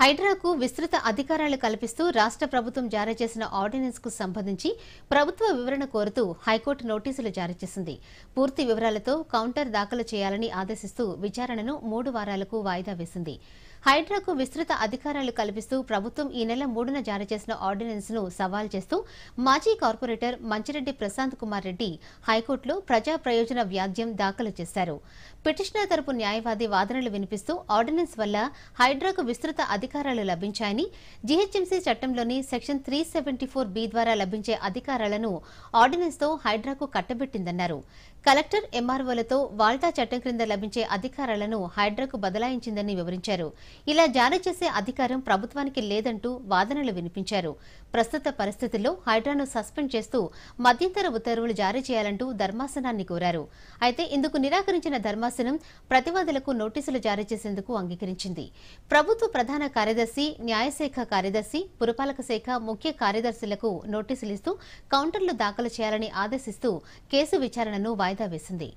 హైడ్రాకు విస్తృత అధికారాలు కల్పిస్తూ రాష్ట ప్రభుత్వం జారీ చేసిన ఆర్డినెన్స్ కు సంబంధించి ప్రభుత్వ వివరణ కోరుతూ హైకోర్టు నోటీసులు జారీ చేసింది పూర్తి వివరాలతో కౌంటర్ దాఖలు చేయాలని ఆదేశిస్తూ విచారణను మూడు వారాలకు వాయిదా వేసింది హైడ్రాకు విస్తృత అధికారాలు కల్పిస్తూ ప్రభుత్వం ఈ నెల మూడున జారీ చేసిన ఆర్డినెన్స్ ను సవాల్ చేస్తూ మాజీ కార్పొరేటర్ మంచిరెడ్డి ప్రశాంత్ కుమార్ రెడ్డి హైకోర్టులో ప్రజా ప్రయోజన వ్యాధ్యం దాఖలు చేశారు పిటిషనర్ తరపు న్యాయవాది వాదనలు వినిపిస్తూ ఆర్డినెన్స్ వల్ల హైడ్రాకు విస్తృత అధికారాలు లభించాయని జీహెచ్ఎంసీ చట్టంలోని section three seventy four B ద్వారా లభించే అధికారాలను ఆర్డినెన్స్తో హైడ్రాకు కట్టబెట్టిందన్నారు కలెక్టర్ ఎంఆర్ఓలతో వాల్టా చట్టం క్రింద లభించే అధికారాలను హైడ్రాకు బదలాయించిందని వివరించారు ఇలా జారీ చేసే అధికారం ప్రభుత్వానికి లేదంటూ వాదనలు వినిపించారు ప్రస్తుత పరిస్థితుల్లో హైడ్రాను సస్పెండ్ చేస్తూ మధ్యంతర ఉత్తర్వులు జారీ చేయాలంటూ ధర్మాసనాన్ని కోరారు అయితే ఇందుకు నిరాకరించిన ధర్మాసనం ప్రతివాదులకు నోటీసులు జారీ చేసేందుకు అంగీకరించింది ప్రభుత్వ ప్రధాన కార్యదర్శి న్యాయశాఖ కార్యదర్శి పురపాలక శాఖ ముఖ్య కార్యదర్శులకు నోటీసులు ఇస్తూ కౌంటర్లు దాఖలు చేయాలని ఆదేశిస్తూ కేసు విచారణను వాయి వాయిదా వేసింది